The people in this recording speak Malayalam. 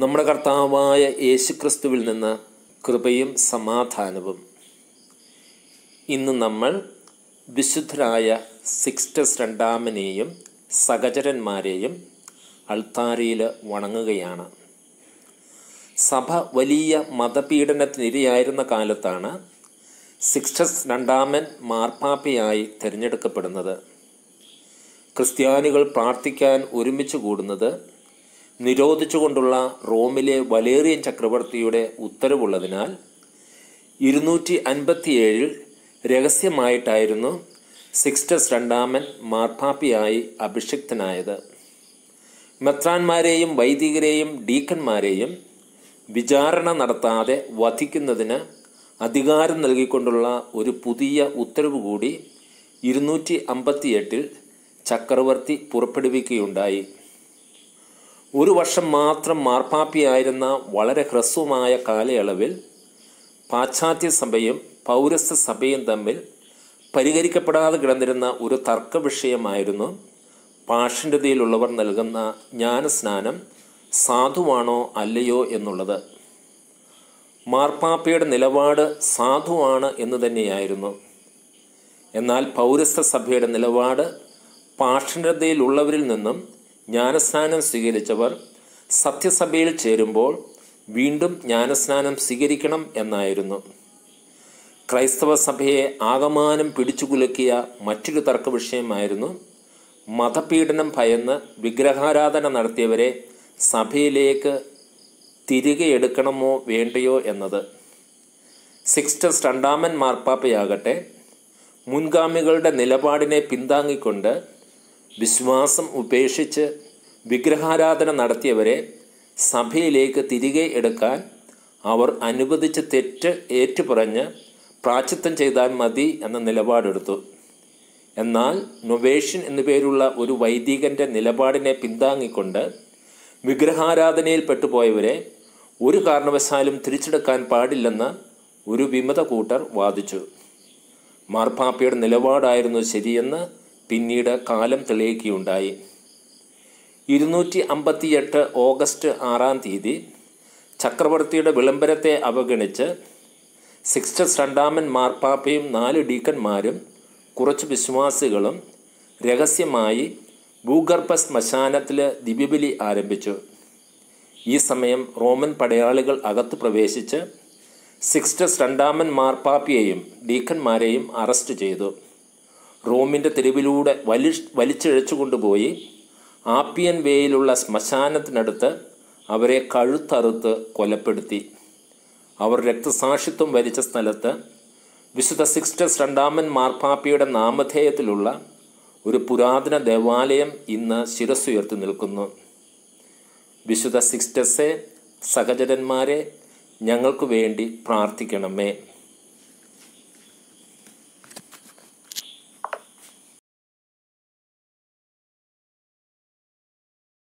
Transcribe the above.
നമ്മുടെ കർത്താവായ യേശുക്രിസ്തുവിൽ നിന്ന് കൃപയും സമാധാനവും ഇന്ന് നമ്മൾ വിശുദ്ധരായ സിക്സ്റ്റസ് രണ്ടാമനെയും സഹചരന്മാരെയും അൾത്താരയിൽ വണങ്ങുകയാണ് സഭ വലിയ മതപീഡനത്തിനിരയായിരുന്ന കാലത്താണ് സിക്സ്റ്റസ് രണ്ടാമൻ മാർപ്പാപ്പയായി തിരഞ്ഞെടുക്കപ്പെടുന്നത് ക്രിസ്ത്യാനികൾ പ്രാർത്ഥിക്കാൻ ഒരുമിച്ച് കൂടുന്നത് നിരോധിച്ചുകൊണ്ടുള്ള റോമിലെ വലേറിയൻ ചക്രവർത്തിയുടെ ഉത്തരവുള്ളതിനാൽ ഇരുന്നൂറ്റി അൻപത്തിയേഴിൽ രഹസ്യമായിട്ടായിരുന്നു സിക്സ്റ്റസ് രണ്ടാമൻ മാർപ്പാപ്പിയായി അഭിഷിക്തനായത് മെത്രാന്മാരെയും വൈദികരെയും ഡീക്കന്മാരെയും വിചാരണ നടത്താതെ വധിക്കുന്നതിന് അധികാരം നൽകിക്കൊണ്ടുള്ള ഒരു പുതിയ ഉത്തരവ് കൂടി ഇരുന്നൂറ്റി അമ്പത്തിയെട്ടിൽ ചക്രവർത്തി പുറപ്പെടുവിക്കുകയുണ്ടായി ഒരു വർഷം മാത്രം മാർപ്പാപ്പിയായിരുന്ന വളരെ ഹ്രസ്വമായ കാലയളവിൽ പാശ്ചാത്യ സഭയും പൗരസ്ത്യ സഭയും തമ്മിൽ പരിഹരിക്കപ്പെടാതെ കിടന്നിരുന്ന ഒരു തർക്ക വിഷയമായിരുന്നു പാഷണ്ഡതയിലുള്ളവർ നൽകുന്ന ജ്ഞാനസ്നാനം സാധുവാണോ അല്ലയോ എന്നുള്ളത് മാർപ്പാപ്പയുടെ നിലപാട് സാധുവാണ് എന്ന് തന്നെയായിരുന്നു എന്നാൽ പൗരസ്ത്യ സഭയുടെ നിലപാട് പാഷണ്ഡതയിലുള്ളവരിൽ നിന്നും ജ്ഞാനസ്നാനം സ്വീകരിച്ചവർ സത്യസഭയിൽ ചേരുമ്പോൾ വീണ്ടും ജ്ഞാനസ്നാനം സ്വീകരിക്കണം എന്നായിരുന്നു ക്രൈസ്തവ സഭയെ ആകമാനം പിടിച്ചുകുലുക്കിയ മറ്റൊരു തർക്ക വിഷയമായിരുന്നു മതപീഡനം ഭയന്ന് വിഗ്രഹാരാധന നടത്തിയവരെ സഭയിലേക്ക് തിരികെ എടുക്കണമോ വേണ്ടയോ എന്നത് സിക്സ്റ്റസ് രണ്ടാമൻ മാർപ്പാപ്പയാകട്ടെ മുൻഗാമികളുടെ നിലപാടിനെ പിന്താങ്ങിക്കൊണ്ട് വിശ്വാസം ഉപേക്ഷിച്ച് വിഗ്രഹാരാധന നടത്തിയവരെ സഭയിലേക്ക് തിരികെ എടുക്കാൻ അവർ അനുവദിച്ച് തെറ്റ് ഏറ്റുപറഞ്ഞ് പ്രാച്ചിത്വം ചെയ്താൽ മതി എന്ന നിലപാടെടുത്തു എന്നാൽ നൊവേഷ്യൻ എന്നു പേരുള്ള ഒരു വൈദികൻ്റെ നിലപാടിനെ പിന്താങ്ങിക്കൊണ്ട് വിഗ്രഹാരാധനയിൽ പെട്ടുപോയവരെ ഒരു കാരണവശാലും തിരിച്ചെടുക്കാൻ പാടില്ലെന്ന് ഒരു വിമത കൂട്ടർ വാദിച്ചു മാർപ്പാപ്പയുടെ നിലപാടായിരുന്നു ശരിയെന്ന് പിന്നീട് കാലം തെളിയിക്കുകയുണ്ടായി ഇരുന്നൂറ്റി അമ്പത്തിയെട്ട് ഓഗസ്റ്റ് ആറാം തീയതി ചക്രവർത്തിയുടെ വിളംബരത്തെ അവഗണിച്ച് സിക്സ്റ്റസ് രണ്ടാമൻ മാർപ്പാപ്പയും നാല് ഡീക്കന്മാരും കുറച്ച് വിശ്വാസികളും രഹസ്യമായി ഭൂഗർഭ ശ്മശാനത്തിൽ ദിവ്യബലി ആരംഭിച്ചു ഈ സമയം റോമൻ പടയാളികൾ അകത്ത് പ്രവേശിച്ച് സിക്സ്റ്റസ് രണ്ടാമൻ മാർപ്പാപ്പിയെയും ഡീക്കന്മാരെയും അറസ്റ്റ് ചെയ്തു റോമിൻ്റെ തെരുവിലൂടെ വലി വലിച്ചിഴച്ചു കൊണ്ടുപോയി ആപ്പിയൻ വേയിലുള്ള ശ്മശാനത്തിനടുത്ത് അവരെ കഴുത്തറുത്ത് കൊലപ്പെടുത്തി അവർ രക്തസാക്ഷിത്വം വരിച്ച സ്ഥലത്ത് വിശുദ്ധ സിക്സ്റ്റസ് രണ്ടാമൻ മാർപ്പാപ്പിയുടെ നാമധേയത്തിലുള്ള ഒരു പുരാതന ദേവാലയം ഇന്ന് ശിരസ്സുയർത്തി നിൽക്കുന്നു വിശുദ്ധ സിക്സ്റ്റസെ സഹചരന്മാരെ ഞങ്ങൾക്ക് വേണ്ടി പ്രാർത്ഥിക്കണമേ